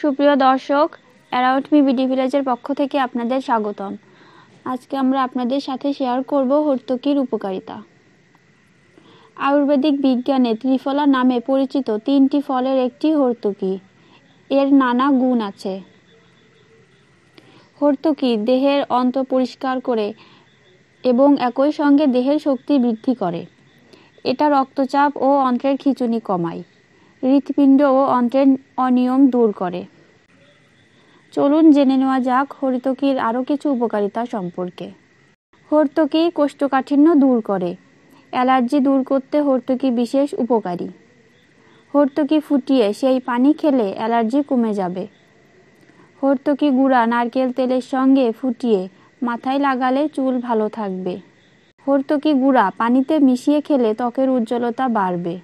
সুপ্রিয় দর্শক অ্যারাউট me BD ভিলেজের পক্ষ থেকে আপনাদের স্বাগতম আজকে আমরা আপনাদের সাথে শেয়ার করব হর্তকির উপকারিতা আয়ুর্বেদিক বিজ্ঞানে ত্রিফলা নামে পরিচিত তিনটি ফলের একটি হর্তকি এর নানা গুণ আছে হর্তকি দেহের অন্ত পরিষ্কার করে এবং একই সঙ্গে দেহের শক্তি বৃদ্ধি করে এটা রক্তচাপ ও অন্ত্রের খিচুনি কমায় হৃৎপিণ্ড ও অন্ত্রের অনিয়ম দূর করে চলুন জেনে নেওয়া যাক হরিতকির আরও কিছু উপকারিতা সম্পর্কে হরতকি কোষ্ঠকাঠিন্য দূর করে অ্যালার্জি দূর করতে হরতকি বিশেষ উপকারী হরতকি ফুটিয়ে সেই পানি খেলে অ্যালার্জি কমে যাবে হরতকি গুঁড়া নারকেল তেলের সঙ্গে ফুটিয়ে মাথায় লাগালে চুল ভালো থাকবে হরতকি গুঁড়া পানিতে মিশিয়ে খেলে ত্বকের উজ্জ্বলতা বাড়বে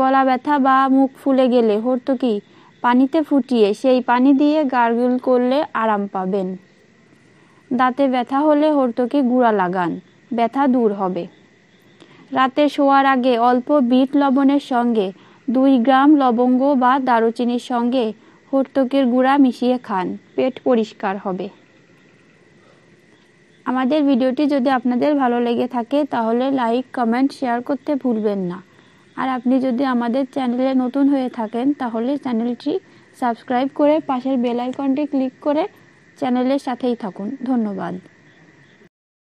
গলা ব্যথা বা মুখ ফুলে গেলে হর্তুকি পানিতে ফুটিয়ে সেই পানি দিয়ে গার্গল করলে আরাম পাবেন দাঁতে ব্যথা হলে হর্তুকি গুঁড়া লাগান ব্যথা দূর হবে রাতে শোয়ার আগে অল্প বিট লবণের সঙ্গে দুই গ্রাম লবঙ্গ বা দারুচিনির সঙ্গে হর্তকের গুঁড়া মিশিয়ে খান পেট পরিষ্কার হবে আমাদের ভিডিওটি যদি আপনাদের ভালো লেগে থাকে তাহলে লাইক কমেন্ট শেয়ার করতে ভুলবেন না আর আপনি যদি আমাদের চ্যানেলে নতুন হয়ে থাকেন তাহলে চ্যানেলটি সাবস্ক্রাইব করে পাশের বেল আইকনটি ক্লিক করে চ্যানেলের সাথেই থাকুন ধন্যবাদ